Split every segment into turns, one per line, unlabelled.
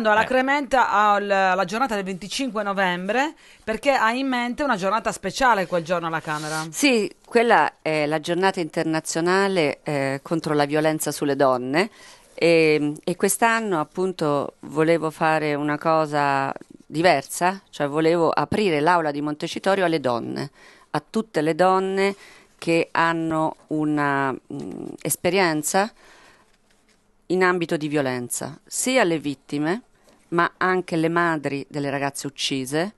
alla eh. Crementa alla giornata del 25 novembre perché ha in mente una giornata speciale quel giorno alla Camera. Sì, quella è la giornata internazionale eh, contro la violenza sulle donne e, ehm, e, quest'anno appunto volevo fare una cosa diversa, cioè volevo aprire l'aula di Montecitorio alle donne, a tutte le donne che hanno un'esperienza mm, in ambito di violenza, sia le vittime, ma anche le madri delle ragazze uccise,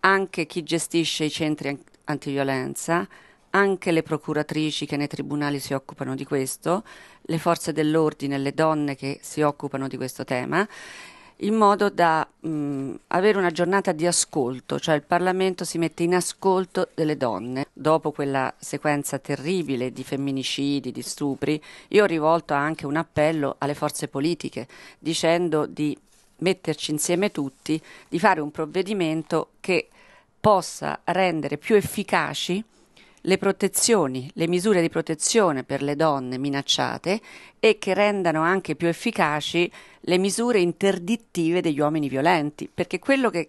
anche chi gestisce i centri antiviolenza, anche le procuratrici che nei tribunali si occupano di questo, le forze dell'ordine, le donne che si occupano di questo tema in modo da mh, avere una giornata di ascolto, cioè il Parlamento si mette in ascolto delle donne. Dopo quella sequenza terribile di femminicidi, di stupri, io ho rivolto anche un appello alle forze politiche dicendo di metterci insieme tutti, di fare un provvedimento che possa rendere più efficaci le protezioni, le misure di protezione per le donne minacciate e che rendano anche più efficaci le misure interdittive degli uomini violenti, perché quello che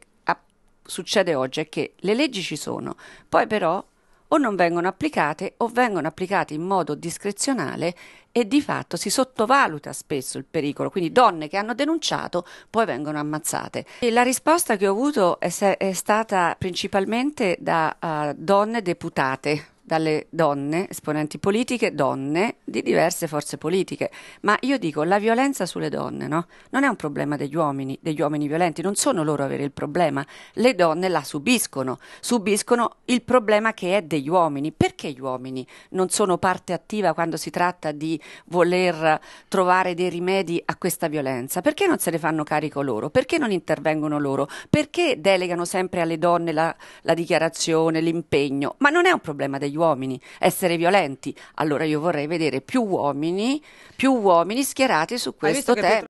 succede oggi è che le leggi ci sono, poi però o non vengono applicate o vengono applicate in modo discrezionale e di fatto si sottovaluta spesso il pericolo, quindi donne che hanno denunciato poi vengono ammazzate. E la risposta che ho avuto è, è stata principalmente da uh, donne deputate, dalle donne, esponenti politiche, donne di diverse forze politiche. Ma io dico, la violenza sulle donne no? non è un problema degli uomini, degli uomini violenti, non sono loro avere il problema, le donne la subiscono, subiscono il problema che è degli uomini. Perché gli uomini non sono parte attiva quando si tratta di voler trovare dei rimedi a questa violenza? Perché non se ne fanno carico loro? Perché non intervengono loro? Perché delegano sempre alle donne la, la dichiarazione, l'impegno? Ma non è un problema degli uomini essere violenti. Allora io vorrei vedere più uomini, più uomini schierati su questo tema.